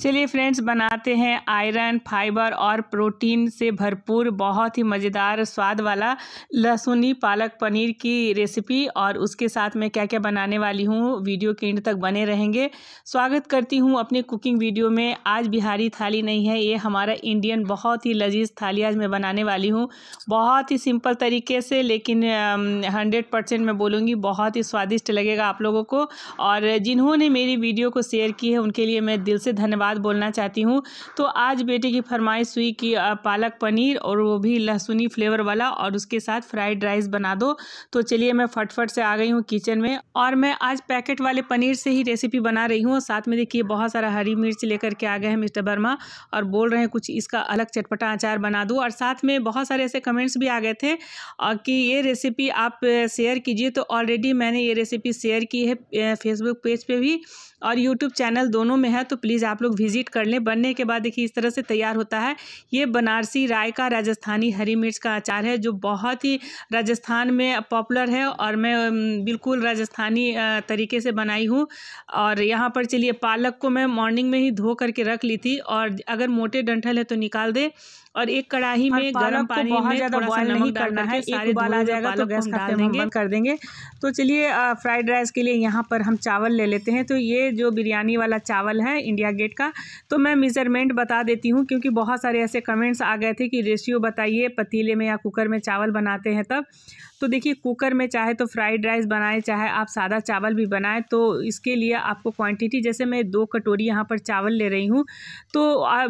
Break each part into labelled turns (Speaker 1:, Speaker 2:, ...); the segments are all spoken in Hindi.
Speaker 1: चलिए फ्रेंड्स बनाते हैं आयरन फाइबर और प्रोटीन से भरपूर बहुत ही मज़ेदार स्वाद वाला लहसुनी पालक पनीर की रेसिपी और उसके साथ मैं क्या क्या बनाने वाली हूँ वीडियो के एंड तक बने रहेंगे स्वागत करती हूँ अपने कुकिंग वीडियो में आज बिहारी थाली नहीं है ये हमारा इंडियन बहुत ही लजीज थाली आज मैं बनाने वाली हूँ बहुत ही सिंपल तरीके से लेकिन हंड्रेड परसेंट मैं बोलूँगी बहुत ही स्वादिष्ट लगेगा आप लोगों को और जिन्होंने मेरी वीडियो को शेयर की है उनके लिए मैं दिल से धन्यवाद बोलना चाहती हूँ तो आज बेटे की फरमाइश हुई कि पालक पनीर और वो भी लहसुनी फ्लेवर वाला और उसके साथ फ्राइड राइस बना दो तो चलिए मैं फटफट से आ गई हूँ किचन में और मैं आज पैकेट वाले पनीर से ही रेसिपी बना रही हूँ और साथ में देखिए बहुत सारा हरी मिर्च लेकर के आ गए हैं मिस्टर वर्मा और बोल रहे हैं कुछ इसका अलग चटपटा अचार बना दो और साथ में बहुत सारे ऐसे कमेंट्स भी आ गए थे और कि ये रेसिपी आप शेयर कीजिए तो ऑलरेडी मैंने ये रेसिपी शेयर की है फेसबुक पेज पे भी और यूट्यूब चैनल दोनों में है तो प्लीज़ आप लोग विजिट कर लें बनने के बाद देखिए इस तरह से तैयार होता है ये बनारसी राय का राजस्थानी हरी मिर्च का अचार है जो बहुत ही राजस्थान में पॉपुलर है और मैं बिल्कुल राजस्थानी तरीके से बनाई हूँ और यहाँ पर चलिए पालक को मैं मॉर्निंग में ही धो करके रख ली थी और अगर मोटे डंठल है तो निकाल दें और एक कढ़ाई में गर्म पानी बहुत ज़्यादा बॉयल नहीं करना है एक उबाल आ जाएगा तो गैस का फ्लेम बंद कर देंगे तो चलिए फ्राइड राइस के लिए यहाँ पर हम चावल ले लेते हैं तो ये जो बिरयानी वाला चावल है इंडिया गेट का तो मैं मेज़रमेंट बता देती हूँ क्योंकि बहुत सारे ऐसे कमेंट्स आ गए थे कि रेशियो बताइए पतीले में या कुकर में चावल बनाते हैं तब तो देखिए कुकर में चाहे तो फ्राइड राइस बनाएं चाहे आप सादा चावल भी बनाएं तो इसके लिए आपको क्वांटिटी जैसे मैं दो कटोरी यहाँ पर चावल ले रही हूँ तो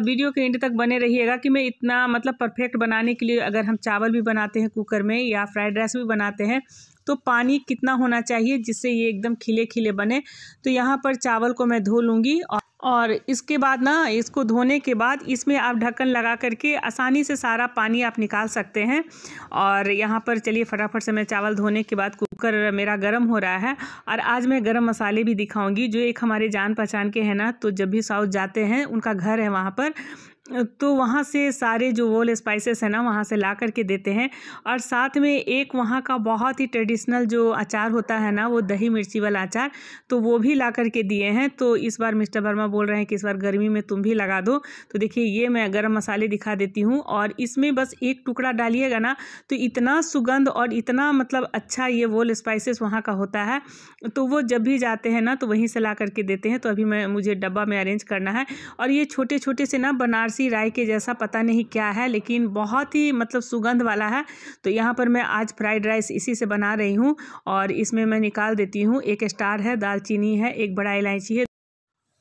Speaker 1: वीडियो के एंड तक बने रहिएगा कि मैं इतना मतलब परफेक्ट बनाने के लिए अगर हम चावल भी बनाते हैं कुकर में या फ्राइड राइस भी बनाते हैं तो पानी कितना होना चाहिए जिससे ये एकदम खिले खिले बने तो यहाँ पर चावल को मैं धो लूँगी और और इसके बाद ना इसको धोने के बाद इसमें आप ढक्कन लगा करके आसानी से सारा पानी आप निकाल सकते हैं और यहाँ पर चलिए फटाफट से मैं चावल धोने के बाद कुकर मेरा गर्म हो रहा है और आज मैं गर्म मसाले भी दिखाऊंगी जो एक हमारे जान पहचान के हैं ना तो जब भी साउथ जाते हैं उनका घर है वहाँ पर तो वहाँ से सारे जो होल स्पाइसेस है ना वहाँ से ला करके देते हैं और साथ में एक वहाँ का बहुत ही ट्रेडिशनल जो अचार होता है ना वो दही मिर्ची वाला अचार तो वो भी ला करके दिए हैं तो इस बार मिस्टर वर्मा बोल रहे हैं कि इस बार गर्मी में तुम भी लगा दो तो देखिए ये मैं गर्म मसाले दिखा देती हूँ और इसमें बस एक टुकड़ा डालिएगा ना तो इतना सुगंध और इतना मतलब अच्छा ये वोल स्पाइसेस वहाँ का होता है तो वो जब भी जाते हैं ना तो वहीं से ला करके देते हैं तो अभी मैं मुझे डब्बा में अरेंज करना है और ये छोटे छोटे से ना बनारस बासी राय के जैसा पता नहीं क्या है लेकिन बहुत ही मतलब सुगंध वाला है तो यहाँ पर मैं आज फ्राइड राइस इसी से बना रही हूँ और इसमें मैं निकाल देती हूँ एक स्टार है दालचीनी है एक बड़ा इलायची है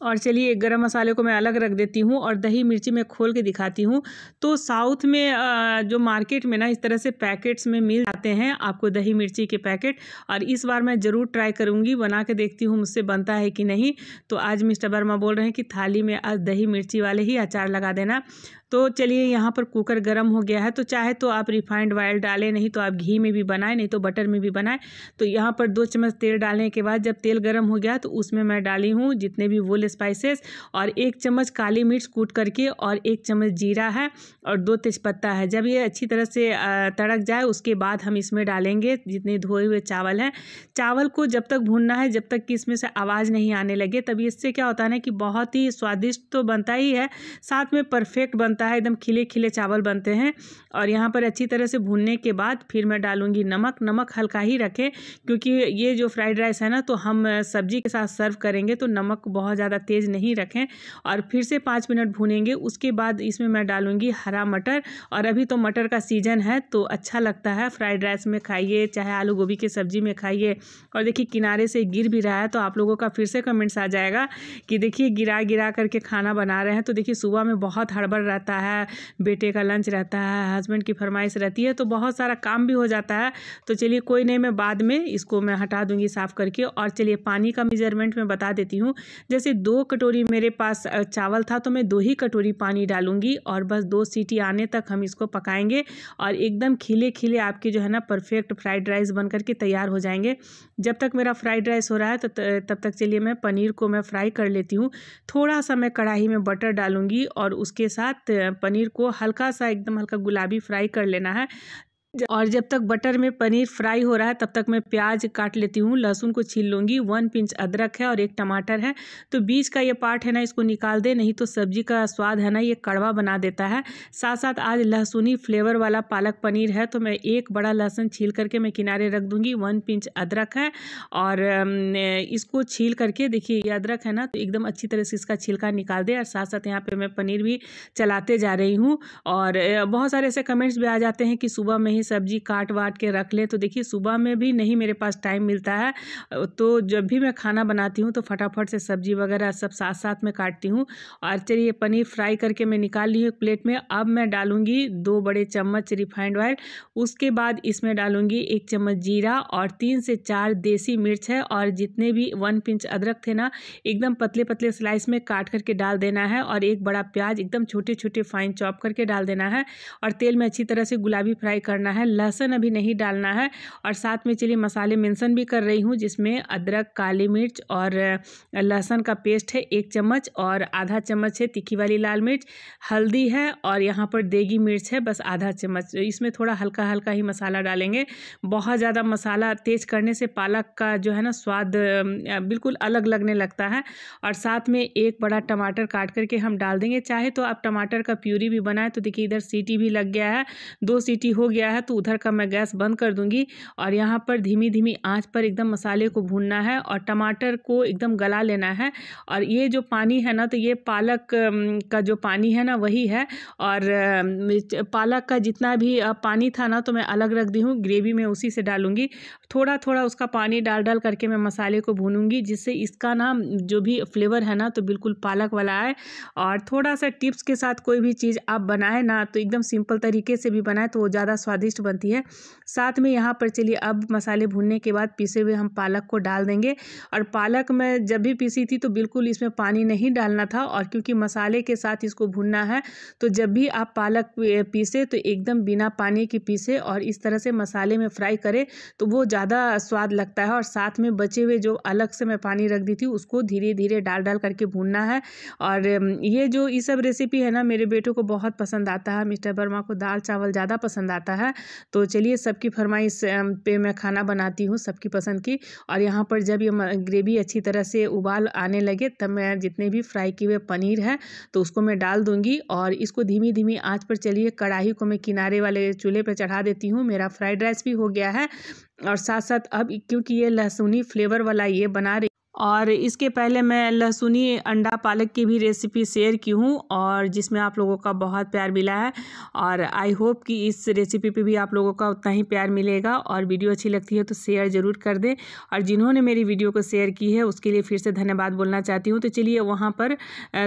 Speaker 1: और चलिए एक गरम मसाले को मैं अलग रख देती हूँ और दही मिर्ची मैं खोल के दिखाती हूँ तो साउथ में जो मार्केट में ना इस तरह से पैकेट्स में मिल जाते हैं आपको दही मिर्ची के पैकेट और इस बार मैं ज़रूर ट्राई करूँगी बना के देखती हूँ मुझसे बनता है कि नहीं तो आज मिस्टर वर्मा बोल रहे हैं कि थाली में आज दही मिर्ची वाले ही अचार लगा देना तो चलिए यहाँ पर कुकर गर्म हो गया है तो चाहे तो आप रिफाइंड ऑयल डालें नहीं तो आप घी में भी बनाएं नहीं तो बटर में भी बनाएं तो यहाँ पर दो चम्मच तेल डालने के बाद जब तेल गर्म हो गया तो उसमें मैं डाली हूँ जितने भी वोल स्पाइसेस और एक चम्मच काली मिर्च कूट करके और एक चम्मच जीरा है और दो तेज़पत्ता है जब ये अच्छी तरह से तड़क जाए उसके बाद हम इसमें डालेंगे जितने धोए हुए चावल हैं चावल को जब तक भूनना है जब तक कि इसमें से आवाज़ नहीं आने लगे तभी इससे क्या होता है ना कि बहुत ही स्वादिष्ट तो बनता ही है साथ में परफेक्ट बनता है एकदम खिले खिले चावल बनते हैं और यहाँ पर अच्छी तरह से भूनने के बाद फिर मैं डालूँगी नमक नमक हल्का ही रखें क्योंकि ये जो फ्राइड राइस है ना तो हम सब्जी के साथ सर्व करेंगे तो नमक बहुत ज़्यादा तेज़ नहीं रखें और फिर से पाँच मिनट भूनेंगे उसके बाद इसमें मैं डालूँगी हरा मटर और अभी तो मटर का सीज़न है तो अच्छा लगता है फ्राइड राइस में खाइए चाहे आलू गोभी की सब्ज़ी में खाइए और देखिए किनारे से गिर भी रहा है तो आप लोगों का फिर से कमेंट्स आ जाएगा कि देखिए गिरा गिरा करके खाना बना रहे हैं तो देखिए सुबह में बहुत हड़बड़ रहता रहता है बेटे का लंच रहता है हस्बैंड की फरमाइश रहती है तो बहुत सारा काम भी हो जाता है तो चलिए कोई नहीं मैं बाद में इसको मैं हटा दूंगी साफ़ करके और चलिए पानी का मेजरमेंट मैं बता देती हूँ जैसे दो कटोरी मेरे पास चावल था तो मैं दो ही कटोरी पानी डालूंगी और बस दो सीटी आने तक हम इसको पकाएंगे और एकदम खिले खिले आपके जो है ना परफेक्ट फ्राइड राइस बन करके तैयार हो जाएंगे जब तक मेरा फ्राइड राइस हो रहा है तो तब तक चलिए मैं पनीर को मैं फ्राई कर लेती हूँ थोड़ा सा मैं कढ़ाई में बटर डालूँगी और उसके साथ पनीर को हल्का सा एकदम हल्का गुलाबी फ्राई कर लेना है और जब तक बटर में पनीर फ्राई हो रहा है तब तक मैं प्याज काट लेती हूँ लहसुन को छील लूँगी वन पिंच अदरक है और एक टमाटर है तो बीज का ये पार्ट है ना इसको निकाल दे नहीं तो सब्जी का स्वाद है ना ये कड़वा बना देता है साथ साथ आज लहसुनी फ्लेवर वाला पालक पनीर है तो मैं एक बड़ा लहसुन छील करके मैं किनारे रख दूँगी वन पिंच अदरक है और इसको छील करके देखिए ये अदरक है ना तो एकदम अच्छी तरह से इसका छिलका निकाल दे और साथ साथ यहाँ पर मैं पनीर भी चलाते जा रही हूँ और बहुत सारे ऐसे कमेंट्स भी आ जाते हैं कि सुबह में ही सब्जी काट वाट के रख लें तो देखिए सुबह में भी नहीं मेरे पास टाइम मिलता है तो जब भी मैं खाना बनाती हूँ तो फटाफट से सब्जी वगैरह सब साथ साथ में काटती हूँ और चलिए पनीर फ्राई करके मैं निकाल ली हूँ प्लेट में अब मैं डालूँगी दो बड़े चम्मच रिफाइंड ऑयल उसके बाद इसमें डालूँगी एक चम्मच जीरा और तीन से चार देसी मिर्च है और जितने भी वन पिंच अदरक थे ना एकदम पतले पतले स्लाइस में काट करके डाल देना है और एक बड़ा प्याज एकदम छोटे छोटे फाइन चॉप करके डाल देना है और तेल में अच्छी तरह से गुलाबी फ्राई करना है है लहसुन अभी नहीं डालना है और साथ में चलिए मसाले मेंशन भी कर रही हूँ जिसमें अदरक काली मिर्च और लहसुन का पेस्ट है एक चम्मच और आधा चम्मच है तीखी वाली लाल मिर्च हल्दी है और यहाँ पर देगी मिर्च है बस आधा चम्मच तो इसमें थोड़ा हल्का हल्का ही मसाला डालेंगे बहुत ज़्यादा मसाला तेज करने से पालक का जो है ना स्वाद बिल्कुल अलग लगने लगता है और साथ में एक बड़ा टमाटर काट करके हम डाल देंगे चाहे तो आप टमाटर का प्यूरी भी बनाएं तो देखिए इधर सीटी भी लग गया है दो सीटी हो गया है है तो उधर का मैं गैस बंद कर दूंगी और यहाँ पर धीमी धीमी आँच पर एकदम मसाले को भूनना है और टमाटर को एकदम गला लेना है और ये जो पानी है ना तो ये पालक का जो पानी है ना वही है और पालक का जितना भी पानी था ना तो मैं अलग रख दी हूँ ग्रेवी में उसी से डालूंगी थोड़ा थोड़ा उसका पानी डाल डाल करके मैं मसाले को भूनूंगी जिससे इसका ना जो भी फ्लेवर है ना तो बिल्कुल पालक वाला आए और थोड़ा सा टिप्स के साथ कोई भी चीज़ आप बनाए ना तो एकदम सिंपल तरीके से भी बनाए तो वो ज़्यादा स्वादिष्ट स्वादिष्ट बनती है साथ में यहाँ पर चलिए अब मसाले भूनने के बाद पीसे हुए हम पालक को डाल देंगे और पालक मैं जब भी पीसी थी तो बिल्कुल इसमें पानी नहीं डालना था और क्योंकि मसाले के साथ इसको भूनना है तो जब भी आप पालक पीसे तो एकदम बिना पानी के पीसे और इस तरह से मसाले में फ्राई करें तो वो ज़्यादा स्वाद लगता है और साथ में बचे हुए जो अलग से मैं पानी रख दी थी उसको धीरे धीरे डाल डाल करके भूनना है और ये जो ये सब रेसिपी है ना मेरे बेटों को बहुत पसंद आता है मिस्टर वर्मा को दाल चावल ज़्यादा पसंद आता है तो चलिए सबकी फरमाइश पे मैं खाना बनाती हूँ सबकी पसंद की और यहाँ पर जब ये ग्रेवी अच्छी तरह से उबाल आने लगे तब मैं जितने भी फ्राई किए हुए पनीर है तो उसको मैं डाल दूँगी और इसको धीमी धीमी आँच पर चलिए कढ़ाई को मैं किनारे वाले चूल्हे पर चढ़ा देती हूँ मेरा फ्राइड राइस भी हो गया है और साथ साथ अब क्योंकि ये लहसुनी फ्लेवर वाला ये बना रही और इसके पहले मैं लहसुनी अंडा पालक की भी रेसिपी शेयर की हूँ और जिसमें आप लोगों का बहुत प्यार मिला है और आई होप कि इस रेसिपी पे भी आप लोगों का उतना ही प्यार मिलेगा और वीडियो अच्छी लगती है तो शेयर ज़रूर कर दें और जिन्होंने मेरी वीडियो को शेयर की है उसके लिए फिर से धन्यवाद बोलना चाहती हूँ तो चलिए वहाँ पर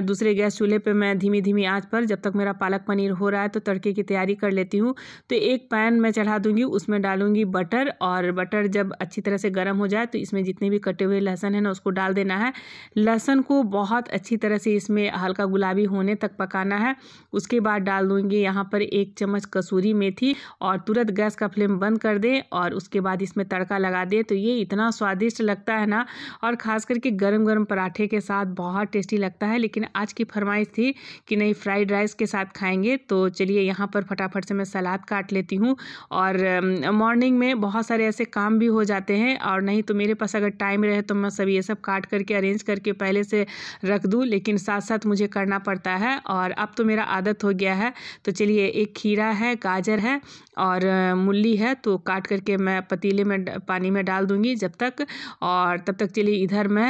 Speaker 1: दूसरे गैस चूल्हे पर मैं धीमी धीमी आँच पर जब तक मेरा पालक पनीर हो रहा है तो तड़के की तैयारी कर लेती हूँ तो एक पैन मैं चढ़ा दूँगी उसमें डालूँगी बटर और बटर जब अच्छी तरह से गर्म हो जाए तो इसमें जितने भी कटे हुए लहसुन है ना उसको डाल देना है लहसुन को बहुत अच्छी तरह से इसमें हल्का गुलाबी होने तक पकाना है उसके बाद डाल दूँगी यहाँ पर एक चम्मच कसूरी मेथी और तुरंत गैस का फ्लेम बंद कर दें और उसके बाद इसमें तड़का लगा दें तो ये इतना स्वादिष्ट लगता है ना और ख़ास करके गर्म गर्म पराठे के साथ बहुत टेस्टी लगता है लेकिन आज की फरमाइश थी कि नहीं फ्राइड राइस के साथ खाएंगे तो चलिए यहाँ पर फटाफट से मैं सलाद काट लेती हूँ और मॉर्निंग में बहुत सारे ऐसे काम भी हो जाते हैं और नहीं तो मेरे पास अगर टाइम रहे तो मैं सभी ये सब काट करके अरेंज करके पहले से रख दूँ लेकिन साथ साथ मुझे करना पड़ता है और अब तो मेरा आदत हो गया है तो चलिए एक खीरा है गाजर है और मूली है तो काट करके मैं पतीले में पानी में डाल दूँगी जब तक और तब तक चलिए इधर मैं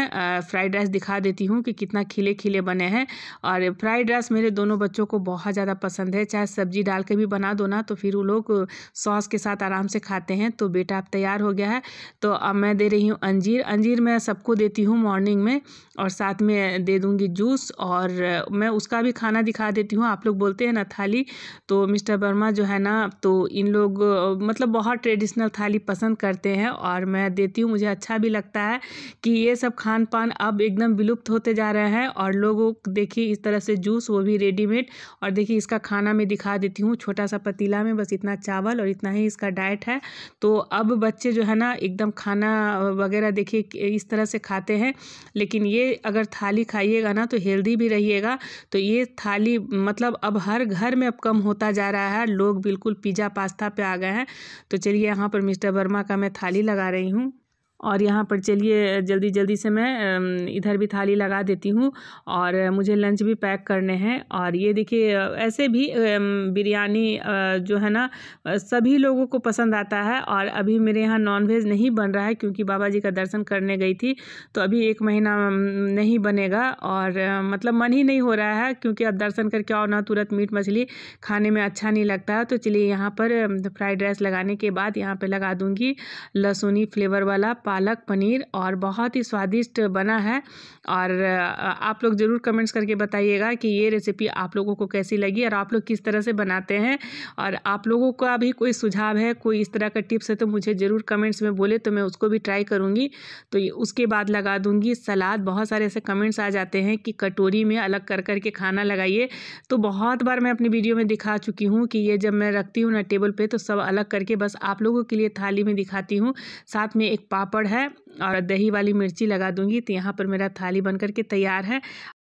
Speaker 1: फ्राइड राइस दिखा देती हूँ कि कितना खिले खिले बने हैं और फ्राइड राइस मेरे दोनों बच्चों को बहुत ज़्यादा पसंद है चाहे सब्जी डाल के भी बना दो ना तो फिर वो लोग सॉस के साथ आराम से खाते हैं तो बेटा अब तैयार हो गया है तो अब मैं दे रही हूँ अंजीर अंजीर मैं सबको देती हूँ मॉर्निंग में और साथ में दे दूँगी जूस और मैं उसका भी खाना दिखा देती हूँ आप लोग बोलते हैं ना थाली तो मिस्टर वर्मा जो है ना तो इन लोग मतलब बहुत ट्रेडिशनल थाली पसंद करते हैं और मैं देती हूँ मुझे अच्छा भी लगता है कि ये सब खान पान अब एकदम विलुप्त होते जा रहे हैं और लोगों देखिए इस तरह से जूस वो भी रेडीमेड और देखिए इसका खाना मैं दिखा देती हूँ छोटा सा पतीला में बस इतना चावल और इतना ही इसका डाइट है तो अब बच्चे जो है ना एकदम खाना वगैरह देखिए इस तरह से खाते हैं लेकिन ये अगर थाली खाइएगा ना तो हेल्दी भी रहिएगा तो ये थाली मतलब अब हर घर में अब कम होता जा रहा है लोग बिल्कुल पिज़्ज़ा पास आस्था पे आ गए हैं तो चलिए यहाँ पर मिस्टर वर्मा का मैं थाली लगा रही हूँ और यहाँ पर चलिए जल्दी जल्दी से मैं इधर भी थाली लगा देती हूँ और मुझे लंच भी पैक करने हैं और ये देखिए ऐसे भी बिरयानी जो है ना सभी लोगों को पसंद आता है और अभी मेरे यहाँ नॉनवेज नहीं बन रहा है क्योंकि बाबा जी का दर्शन करने गई थी तो अभी एक महीना नहीं बनेगा और मतलब मन ही नहीं हो रहा है क्योंकि अब दर्शन करके और ना तुरंत मीट मछली खाने में अच्छा नहीं लगता है तो चलिए यहाँ पर फ्राइड राइस लगाने के बाद यहाँ पर लगा दूँगी लहसुनी फ्लेवर वाला पालक पनीर और बहुत ही स्वादिष्ट बना है और आप लोग ज़रूर कमेंट्स करके बताइएगा कि ये रेसिपी आप लोगों को कैसी लगी और आप लोग किस तरह से बनाते हैं और आप लोगों का भी कोई सुझाव है कोई इस तरह का टिप्स है तो मुझे ज़रूर कमेंट्स में बोले तो मैं उसको भी ट्राई करूँगी तो उसके बाद लगा दूँगी सलाद बहुत सारे ऐसे कमेंट्स आ जाते हैं कि कटोरी में अलग कर करके खाना लगाइए तो बहुत बार मैं अपनी वीडियो में दिखा चुकी हूँ कि ये जब मैं रखती हूँ ना टेबल पर तो सब अलग करके बस आप लोगों के लिए थाली में दिखाती हूँ साथ में एक पापड़ पापड़ है और दही वाली मिर्ची लगा दूँगी तो यहाँ पर मेरा थाली बनकर के तैयार है